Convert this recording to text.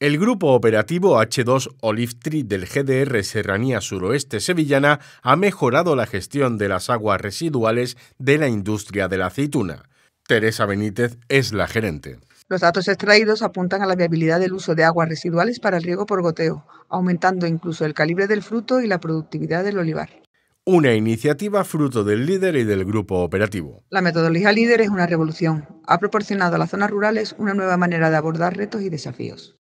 El grupo operativo H2 Olive Tree del GDR Serranía Suroeste Sevillana ha mejorado la gestión de las aguas residuales de la industria de la aceituna. Teresa Benítez es la gerente. Los datos extraídos apuntan a la viabilidad del uso de aguas residuales para el riego por goteo, aumentando incluso el calibre del fruto y la productividad del olivar una iniciativa fruto del líder y del grupo operativo. La metodología líder es una revolución. Ha proporcionado a las zonas rurales una nueva manera de abordar retos y desafíos.